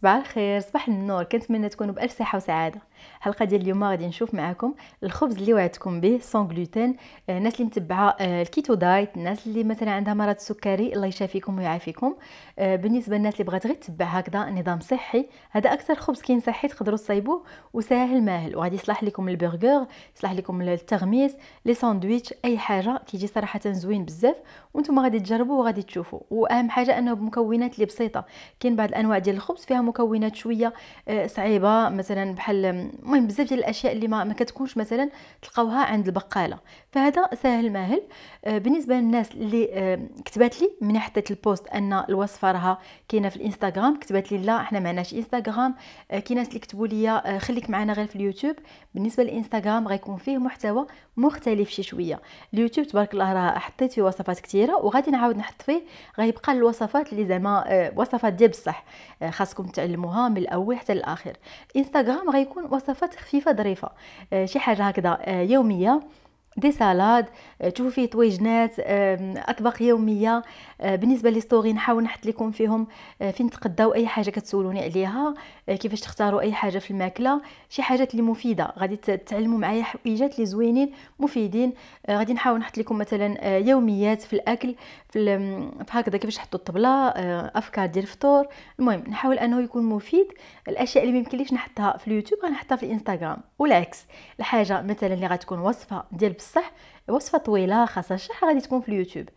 صباح الخير صباح النور كنتمنى تكونوا بالف صحه وسعاده الحلقه ديال اليوم غادي نشوف معكم الخبز اللي وعدتكم به سون غلوتين آه، الناس اللي متبعه آه، الكيتو دايت الناس اللي مثلا عندها مرض السكري الله يشافيكم ويعافيكم آه، بالنسبه للناس اللي بغات غير تتبع هكذا نظام صحي هذا اكثر خبز كاين صحي تقدروا تصايبوه وساهل ماهل وغادي يصلح لكم البرغر يصلح لكم التغميس لي ساندويتش اي حاجه كيجي صراحه زوين بزاف وانتم غادي تجربوه وغادي تشوفوا واهم حاجه انه بمكونات اللي بسيطه كاين بعض الانواع ديال الخبز فيها مكونات شويه آه، صعيبه مثلا بحال المهم بزاف ديال الاشياء اللي ما, ما كتكونش مثلا تلقاوها عند البقاله فهذا ساهل ماهل آه، بالنسبه للناس اللي كتبات لي من حطيت البوست ان الوصفه راها كاينه في الانستغرام كتبات لي لا احنا ما معناش انستغرام آه، كاين ناس اللي كتبوا لي خليك معنا غير في اليوتيوب بالنسبه للانستغرام غيكون فيه محتوى مختلف شي شويه اليوتيوب تبارك الله راه حطيت فيه وصفات كثيره وغادي نعاود نحط فيه غيبقى الوصفات اللي زعما وصفات ديال بصح خاصكم تعلموها من الاول حتى الاخر انستغرام غيكون وصفات خفيفه ظريفه آه، شي حاجه هكذا آه، يوميه دي سالاد euh, تشوفوا فيه طويجنات اطباق يوميه آه، بالنسبه لي ستوري نحاول نحط لكم فيهم آه، فين تقداو اي حاجه كتسولوني عليها آه، كيفاش تختاروا اي حاجه في الماكله شي حاجات اللي مفيده غادي تعلموا معايا حويجات اللي زوينين مفيدين غادي نحاول نحط لكم مثلا يوميات في الاكل في, في هكذا كيفاش تحطوا الطبله افكار ديال الفطور المهم نحاول انه يكون مفيد الاشياء اللي ميمكنليش نحطها في اليوتيوب غنحطها في الانستغرام والعكس الحاجه مثلا اللي غتكون وصفه ديال بصح وصفه طويله خاصها شحال غادي تكون في اليوتيوب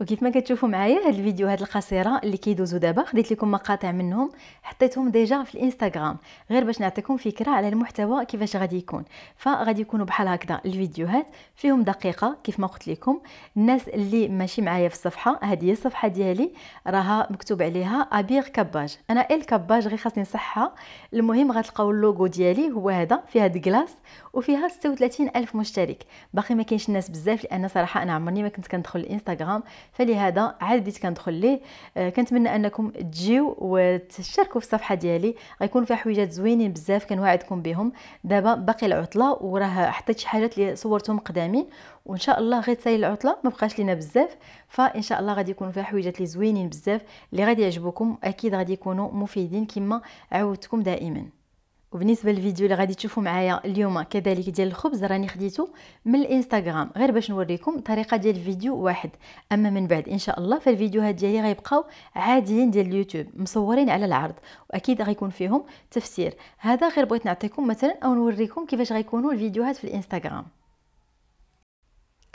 وكيف ما كتشوفوا معايا هاد الفيديوهات القصيره اللي كيدوزوا دابا خديت لكم مقاطع منهم حطيتهم ديجا في الانستغرام غير باش نعطيكم فكره على المحتوى كيفاش غادي يكون فغادي يكونوا بحال هكذا الفيديوهات فيهم دقيقه كيف ما قلت لكم الناس اللي ماشي معايا في الصفحه هذه هي الصفحه ديالي راها مكتوب عليها ابيغ كباج انا ال كباج غير خاصني نصحها المهم غتلقاو اللوغو ديالي هو هذا فيها دكلاص وفيها 36 الف مشترك باقي ما كاينش الناس بزاف لان صراحه انا عمرني ما كنت كندخل الانستغرام فلهذا عاد بديت كندخل ليه آه، كنتمنى انكم تجيو وتشاركوا في الصفحه ديالي غيكون فيها حويجات زوينين بزاف كنوعدكم بهم دابا باقي العطله وراه حطيت شي حاجات اللي صورتهم قدامي وان شاء الله تسالي العطله ما بقاش لينا بزاف فان شاء الله غادي يكونوا فيها حويجات اللي زوينين بزاف اللي غادي يعجبوكم اكيد غادي يكونوا مفيدين كما عودتكم دائما وبالنسبه للفيديو اللي غادي تشوفوا معايا اليوم كذلك ديال الخبز راني خديته من الانستغرام غير باش نوريكم طريقه ديال الفيديو واحد اما من بعد ان شاء الله فالفيديوهات ديالي غيبقاو عاديين ديال اليوتيوب مصورين على العرض واكيد غيكون فيهم تفسير هذا غير بغيت نعطيكم مثلا او نوريكم كيفاش غيكونوا الفيديوهات في الانستغرام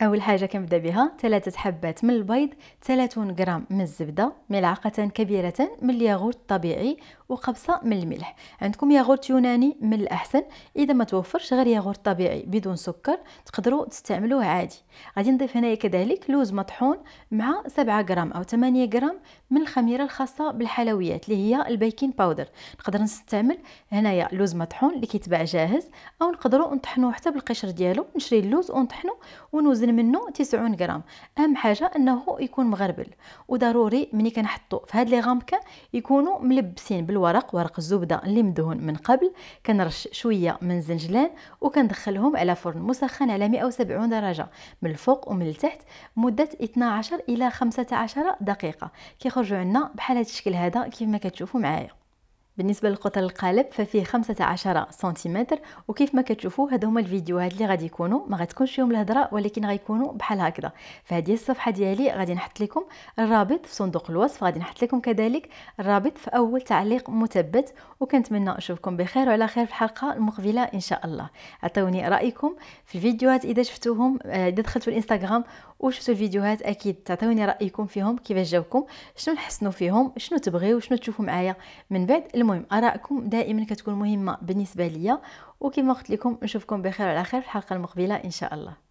اول حاجه كنبدا بها ثلاثه حبات من البيض 30 غرام من الزبده ملعقه كبيره من الياغورت الطبيعي وقبصه من الملح عندكم ياغورت يوناني من الاحسن اذا ما توفرش غير ياغورت طبيعي بدون سكر تقدروا تستعملوه عادي غادي نضيف هنايا كذلك لوز مطحون مع 7 غرام او 8 غرام من الخميره الخاصه بالحلويات اللي هي البيكين باودر نقدر نستعمل هنايا لوز مطحون اللي كيتباع جاهز او نقدروا نطحنوه حتى بالقشر ديالو نشري اللوز ونطحنو ونوزن منه 90 غرام اهم حاجه انه يكون مغربل وضروري ملي كنحطو في هاد لي غامكان يكونوا ملبسين بالورق ورق الزبده اللي مدهون من قبل كنرش شويه من الزنجلان وكندخلهم على فرن مسخن على 170 درجه من الفوق ومن التحت مده 12 الى 15 دقيقه كيخرجوا عندنا بحال هذا الشكل هذا كيف ما كتشوفوا معايا بالنسبه للقطر القالب ففيه 15 سنتيمتر وكيف ما كتشوفوا هادو هما الفيديوهات اللي غادي يكونوا ما غتكونش فيهم الهضره ولكن غيكونوا بحال هكذا فهذه الصفحه ديالي غادي نحط لكم الرابط في صندوق الوصف غادي نحط لكم كذلك الرابط في اول تعليق مثبت وكنتمنى نشوفكم بخير وعلى خير في الحلقه المقبله ان شاء الله عطيوني رايكم في الفيديوهات اذا شفتوهم آه، اذا دخلتوا الانستغرام وشفتوا الفيديوهات اكيد تعطيوني رايكم فيهم كيفاش جاوكم شنو نحسنوا فيهم شنو تبغيو شنو تشوفوا معايا من بعد المهم ارائكم دائما كتكون مهمه بالنسبه ليا وكما قلت لكم نشوفكم بخير وعلى خير في الحلقه المقبله ان شاء الله